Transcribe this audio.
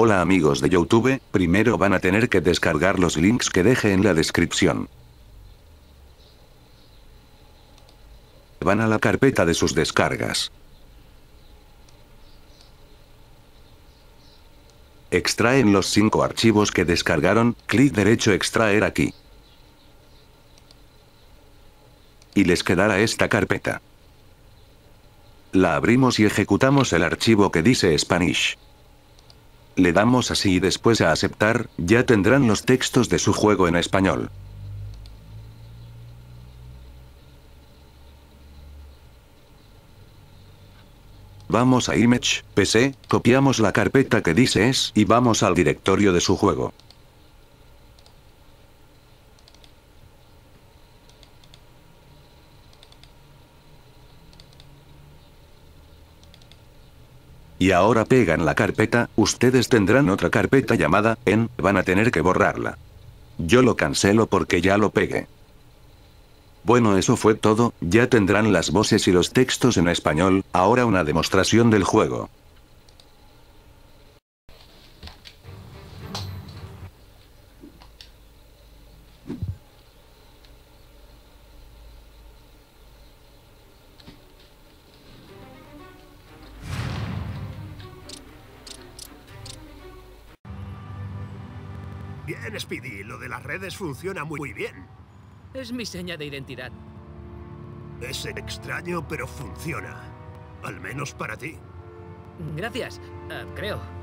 Hola amigos de Youtube, primero van a tener que descargar los links que deje en la descripción. Van a la carpeta de sus descargas. Extraen los 5 archivos que descargaron, clic derecho extraer aquí. Y les quedará esta carpeta. La abrimos y ejecutamos el archivo que dice Spanish le damos así y después a aceptar, ya tendrán los textos de su juego en español. Vamos a Image, PC, copiamos la carpeta que dice es y vamos al directorio de su juego. Y ahora pegan la carpeta, ustedes tendrán otra carpeta llamada, en, van a tener que borrarla. Yo lo cancelo porque ya lo pegué. Bueno eso fue todo, ya tendrán las voces y los textos en español, ahora una demostración del juego. Bien, Speedy, lo de las redes funciona muy bien. Es mi seña de identidad. Es extraño, pero funciona. Al menos para ti. Gracias, eh, creo.